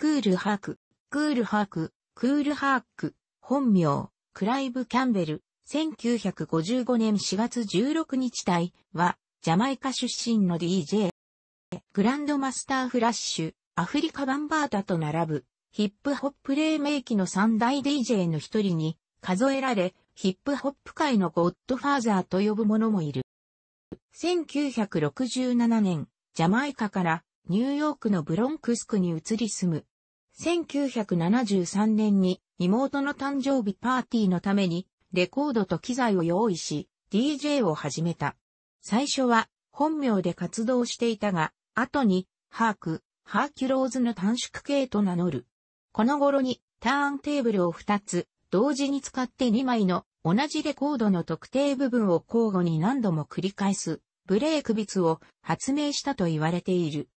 クールハーク、クールハーク、クールハーク、本名、クライブ・キャンベル、1955年4月16日隊は、ジャマイカ出身の DJ。グランドマスターフラッシュ、アフリカバンバータと並ぶ、ヒップホップ黎明期の三大 DJ の一人に数えられ、ヒップホップ界のゴッドファーザーと呼ぶ者もいる。1967年、ジャマイカからニューヨークのブロンクスクに移り住む1973年に妹の誕生日パーティーのためにレコードと機材を用意し DJ を始めた。最初は本名で活動していたが、後にハーク、ハーキュローズの短縮系と名乗る。この頃にターンテーブルを2つ同時に使って2枚の同じレコードの特定部分を交互に何度も繰り返すブレークビツを発明したと言われている。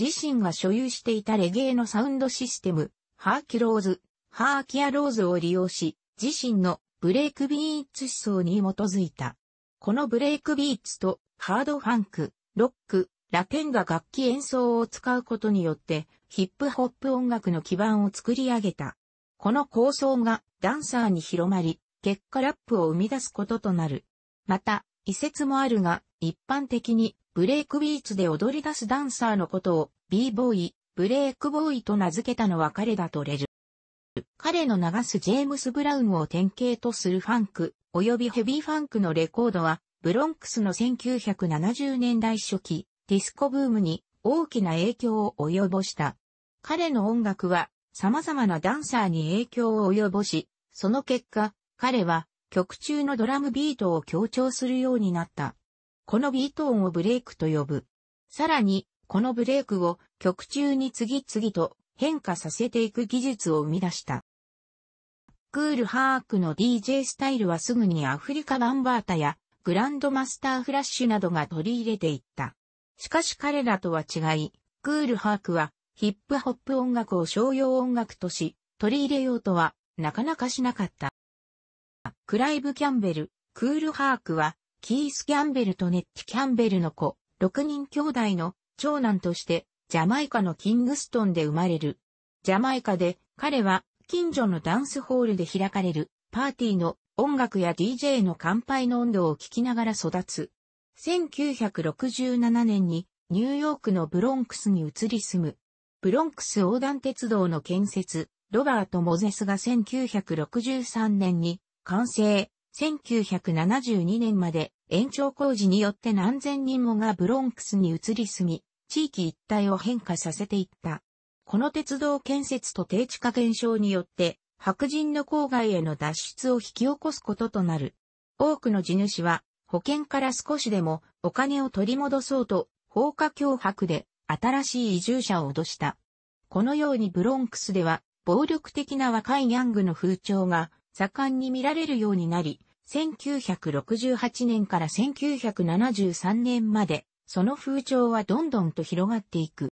自身が所有していたレゲエのサウンドシステム、ハーキローズ、ハーキアローズを利用し、自身のブレイクビーツ思想に基づいた。このブレイクビーツとハードファンク、ロック、ラテンが楽器演奏を使うことによってヒップホップ音楽の基盤を作り上げた。この構想がダンサーに広まり、結果ラップを生み出すこととなる。また、遺説もあるが、一般的にブレイクビーツで踊り出すダンサーのことを、b ボーイ、ブレイクボーイと名付けたのは彼だとれる。彼の流すジェームス・ブラウンを典型とするファンク、及びヘビーファンクのレコードは、ブロンクスの1970年代初期、ディスコブームに大きな影響を及ぼした。彼の音楽は様々なダンサーに影響を及ぼし、その結果、彼は曲中のドラムビートを強調するようになった。このビート音をブレイクと呼ぶ。さらに、このブレイクを曲中に次々と変化させていく技術を生み出した。クールハークの DJ スタイルはすぐにアフリカバンバータやグランドマスターフラッシュなどが取り入れていった。しかし彼らとは違い、クールハークはヒップホップ音楽を商用音楽とし、取り入れようとはなかなかしなかった。クライブ・キャンベル、クールハークはキース・キャンベルとネッティ・キャンベルの子、6人兄弟の長男として、ジャマイカのキングストンで生まれる。ジャマイカで、彼は、近所のダンスホールで開かれる、パーティーの音楽や DJ の乾杯の音頭を聞きながら育つ。1967年に、ニューヨークのブロンクスに移り住む。ブロンクス横断鉄道の建設、ロバート・モゼスが1963年に完成、1972年まで延長工事によって何千人もがブロンクスに移り住み、地域一帯を変化させていった。この鉄道建設と低地化減少によって、白人の郊外への脱出を引き起こすこととなる。多くの地主は、保険から少しでもお金を取り戻そうと、放火脅迫で新しい移住者を脅した。このようにブロンクスでは、暴力的な若いギャングの風潮が盛んに見られるようになり、1968年から1973年まで、その風潮はどんどんと広がっていく。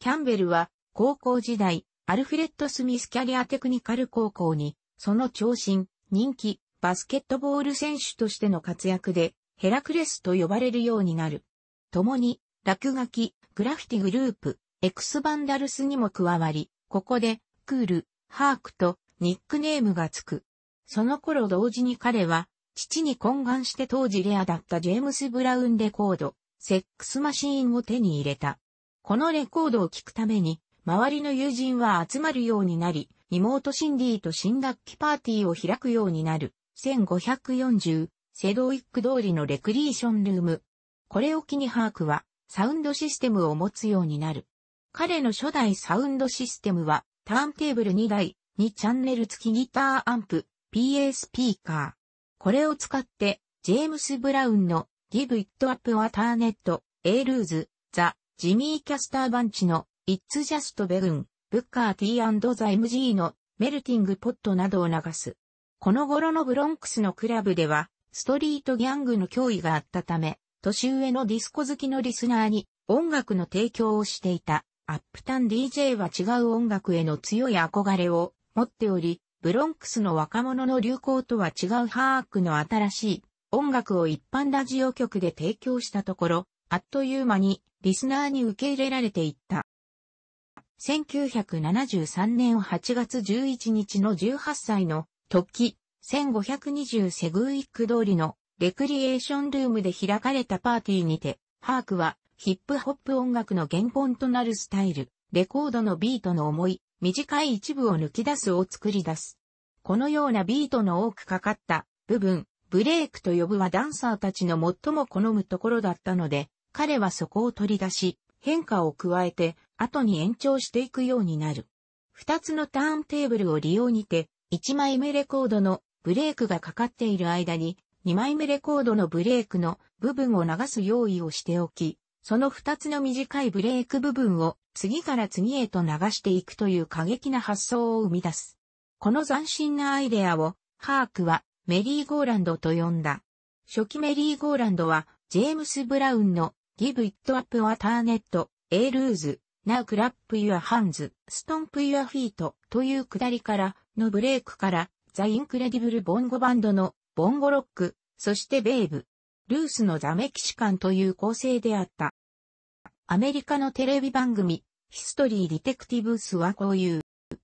キャンベルは、高校時代、アルフレッド・スミスキャリアテクニカル高校に、その長身、人気、バスケットボール選手としての活躍で、ヘラクレスと呼ばれるようになる。共に、落書き、グラフィティグループ、エクスバンダルスにも加わり、ここで、クール、ハークとニックネームがつく。その頃同時に彼は、父に懇願して当時レアだったジェームス・ブラウンレコード、セックスマシーンを手に入れた。このレコードを聴くために、周りの友人は集まるようになり、妹シンディと新学期パーティーを開くようになる。1540、セドウィック通りのレクリーションルーム。これを機にハークは、サウンドシステムを持つようになる。彼の初代サウンドシステムは、ターンテーブル2台、2チャンネル付きギターアンプ、PA スピーカー。これを使って、ジェームス・ブラウンの Give It Up a タ t e r n エ t ル A Lose, The, ジミー・キャスター・バンチの It's Just Begun, ブッカー T&The MG のメルティング・ポットなどを流す。この頃のブロンクスのクラブでは、ストリートギャングの脅威があったため、年上のディスコ好きのリスナーに音楽の提供をしていたアップタン DJ は違う音楽への強い憧れを持っており、ブロンクスの若者の流行とは違うハークの新しい音楽を一般ラジオ局で提供したところ、あっという間にリスナーに受け入れられていった。1973年8月11日の18歳の時、1520セグウィック通りのレクリエーションルームで開かれたパーティーにて、ハークはヒップホップ音楽の原本となるスタイル、レコードのビートの重い、短い一部を抜き出すを作り出す。このようなビートの多くかかった部分、ブレイクと呼ぶはダンサーたちの最も好むところだったので、彼はそこを取り出し、変化を加えて、後に延長していくようになる。二つのターンテーブルを利用にて、一枚目レコードのブレイクがかかっている間に、二枚目レコードのブレイクの部分を流す用意をしておき、その二つの短いブレーク部分を次から次へと流していくという過激な発想を生み出す。この斬新なアイデアを、ハークはメリーゴーランドと呼んだ。初期メリーゴーランドは、ジェームス・ブラウンの Give It Up ワターネット、エー A ーズ、ナウ・ Now Clap Your Hands, Stomp Your Feet という下りからのブレイクから、ザ・インクレディブル・ボンゴバンドのボンゴロック、そしてベイブ、ルースのザ・メキシカンという構成であった。アメリカのテレビ番組、ヒストリー・ディテクティブスはこういう。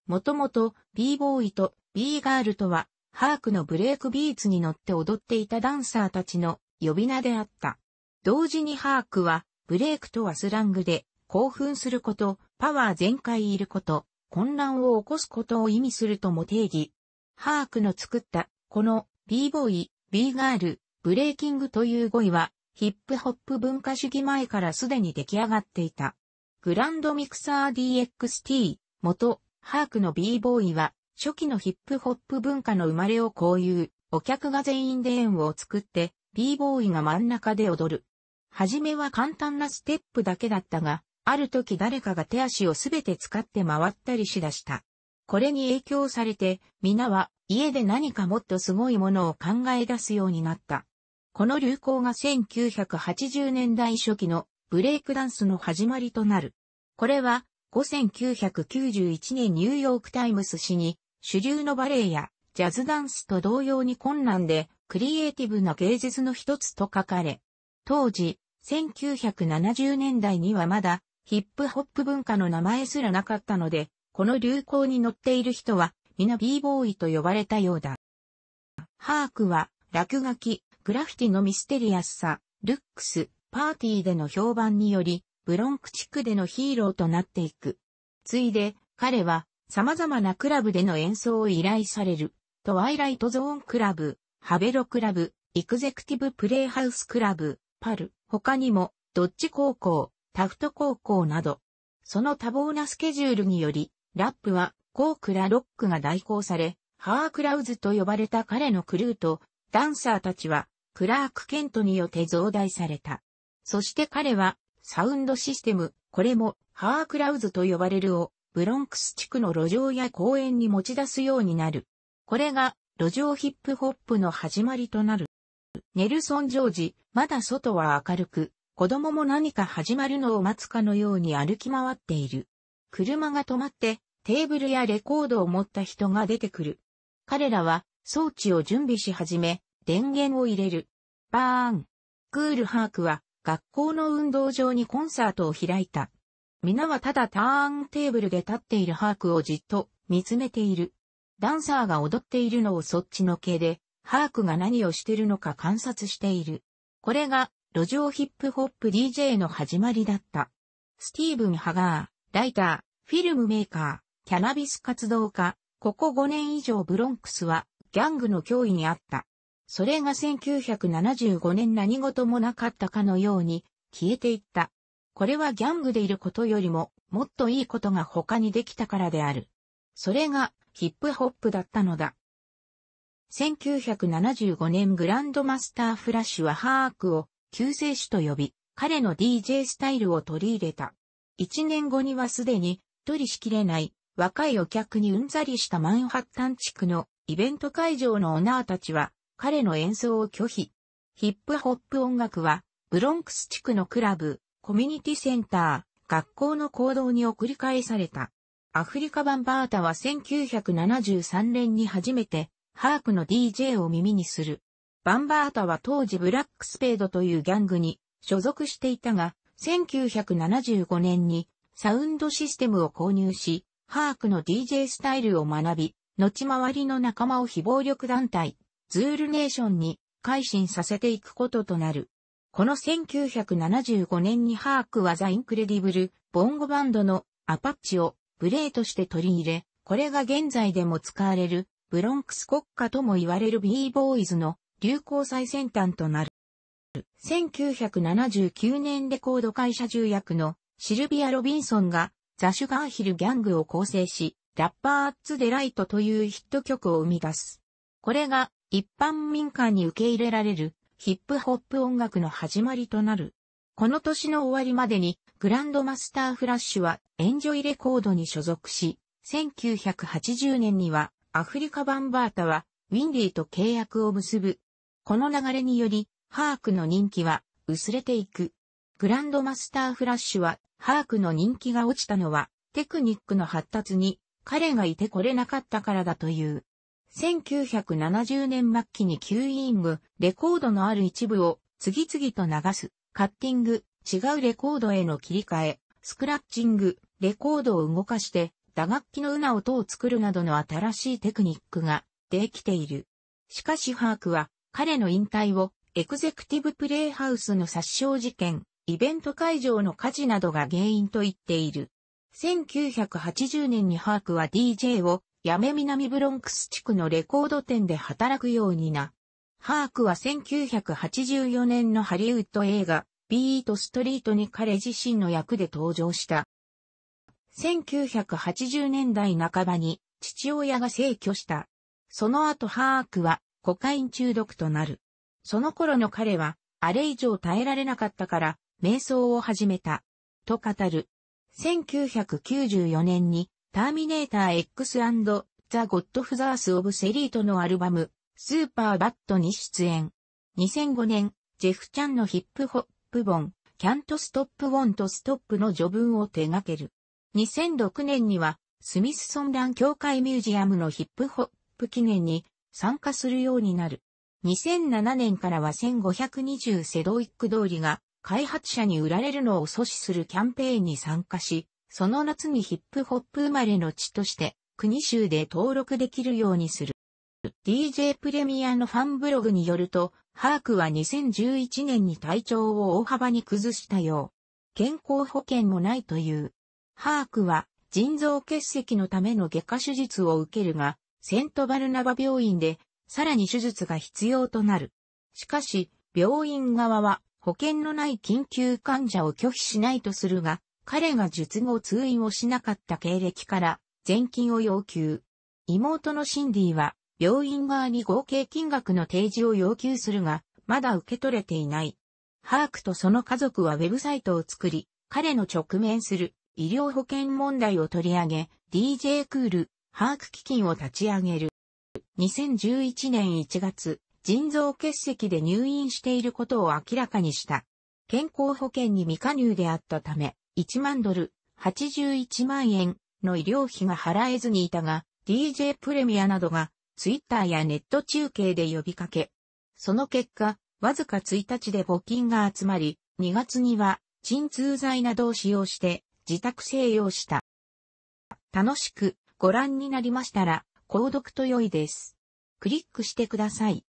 もともと、b ボーイと b ガールとは、ハークのブレイクビーツに乗って踊っていたダンサーたちの呼び名であった。同時にハークは、ブレイクとはスラングで、興奮すること、パワー全開いること、混乱を起こすことを意味するとも定義。ハークの作った、この、b ボーイ、b ガール、ブレイキングという語彙は、ヒップホップ文化主義前からすでに出来上がっていた。グランドミクサー DXT、元、ハークの b ボーイは、初期のヒップホップ文化の生まれをこういう、お客が全員で円を作って、b ボーイが真ん中で踊る。はじめは簡単なステップだけだったが、ある時誰かが手足をすべて使って回ったりしだした。これに影響されて、皆は家で何かもっとすごいものを考え出すようになった。この流行が1980年代初期のブレイクダンスの始まりとなる。これは、5 9 9 1年ニューヨークタイムス誌に、主流のバレエやジャズダンスと同様に困難で、クリエイティブな芸術の一つと書かれ、当時、1970年代にはまだ、ヒップホップ文化の名前すらなかったので、この流行に乗っている人は、皆 b ボーイと呼ばれたようだ。ハークは、落書き、グラフィティのミステリアスさ、ルックス、パーティーでの評判により、ブロンク地区でのヒーローとなっていく。ついで、彼は、様々なクラブでの演奏を依頼される。トワイライトゾーンクラブ、ハベロクラブ、イクゼクティブプレイハウスクラブ、パル、他にも、ドッジ高校、タフト高校など。その多忙なスケジュールにより、ラップは、コークラロックが代行され、ハークラウズと呼ばれた彼のクルーと、ダンサーたちは、クラーク・ケントによって増大された。そして彼は、サウンドシステム、これも、ハークラウズと呼ばれるを、ブロンクス地区の路上や公園に持ち出すようになる。これが、路上ヒップホップの始まりとなる。ネルソン・ジョージ、まだ外は明るく、子供も何か始まるのを待つかのように歩き回っている。車が止まって、テーブルやレコードを持った人が出てくる。彼らは装置を準備し始め、電源を入れる。バーン。クールハークは学校の運動場にコンサートを開いた。皆はただターンテーブルで立っているハークをじっと見つめている。ダンサーが踊っているのをそっちのけで、ハークが何をしてるのか観察している。これが路上ヒップホップ DJ の始まりだった。スティーブン・ハガー、ライター、フィルムメーカー、キャナビス活動家、ここ5年以上ブロンクスはギャングの脅威にあった。それが1975年何事もなかったかのように消えていった。これはギャングでいることよりももっといいことが他にできたからである。それがヒップホップだったのだ。1975年グランドマスターフラッシュはハークを救世主と呼び、彼の DJ スタイルを取り入れた。一年後にはすでに取りしきれない若いお客にうんざりしたマンハッタン地区のイベント会場のオナーたちは彼の演奏を拒否。ヒップホップ音楽は、ブロンクス地区のクラブ、コミュニティセンター、学校の行動に送り返された。アフリカ版バータは1973年に初めて、ハークの DJ を耳にする。バンバータは当時ブラックスペードというギャングに所属していたが、1975年にサウンドシステムを購入し、ハークの DJ スタイルを学び、後回りの仲間を非暴力団体、ズールネーションに改心させていくこととなる。この1975年にハークはザ・インクレディブル、ボンゴバンドのアパッチをブレーとして取り入れ、これが現在でも使われるブロンクス国家とも言われる b ボーイズの流行最先端となる。1979年レコード会社重役のシルビア・ロビンソンがザ・シュガーヒルギャングを構成し、ラッパー・アッツ・デライトというヒット曲を生み出す。これが一般民間に受け入れられるヒップホップ音楽の始まりとなる。この年の終わりまでにグランドマスターフラッシュはエンジョイレコードに所属し、1980年にはアフリカ版バータはウィンリーと契約を結ぶ。この流れにより、ハークの人気は薄れていく。グランドマスターフラッシュは、ハークの人気が落ちたのは、テクニックの発達に彼がいてこれなかったからだという。1970年末期にキューイング、レコードのある一部を次々と流す、カッティング、違うレコードへの切り替え、スクラッチング、レコードを動かして打楽器のうな音を作るなどの新しいテクニックができている。しかしハークは彼の引退をエクゼクティブプレイハウスの殺傷事件、イベント会場の火事などが原因と言っている。1980年にハークは DJ をやめ南ブロンクス地区のレコード店で働くようにな。ハークは1984年のハリウッド映画、ビートストリートに彼自身の役で登場した。1980年代半ばに父親が逝去した。その後ハークはコカイン中毒となる。その頃の彼は、あれ以上耐えられなかったから、瞑想を始めた。と語る。1994年にターミネーター X& ザ・ゴッドフザース・オブ・セリートのアルバム、スーパーバットに出演。2005年、ジェフ・チャンのヒップホップ本、キャント・ストップ・ウォント・ストップの序文を手掛ける。2006年には、スミスソンラン協会ミュージアムのヒップホップ記念に参加するようになる。2007年からは1520セドウィック通りが開発者に売られるのを阻止するキャンペーンに参加し、その夏にヒップホップ生まれの地として、国州で登録できるようにする。DJ プレミアのファンブログによると、ハークは2011年に体調を大幅に崩したよう。健康保険もないという。ハークは腎臓結石のための外科手術を受けるが、セントバルナバ病院でさらに手術が必要となる。しかし、病院側は保険のない緊急患者を拒否しないとするが、彼が術後通院をしなかった経歴から、全金を要求。妹のシンディは、病院側に合計金額の提示を要求するが、まだ受け取れていない。ハークとその家族はウェブサイトを作り、彼の直面する医療保険問題を取り上げ、DJ クール、ハーク基金を立ち上げる。2011年1月、腎臓結石で入院していることを明らかにした。健康保険に未加入であったため、1万ドル、81万円の医療費が払えずにいたが、DJ プレミアなどが、ツイッターやネット中継で呼びかけ、その結果、わずか1日で募金が集まり、2月には、鎮痛剤などを使用して、自宅静養した。楽しくご覧になりましたら、購読と良いです。クリックしてください。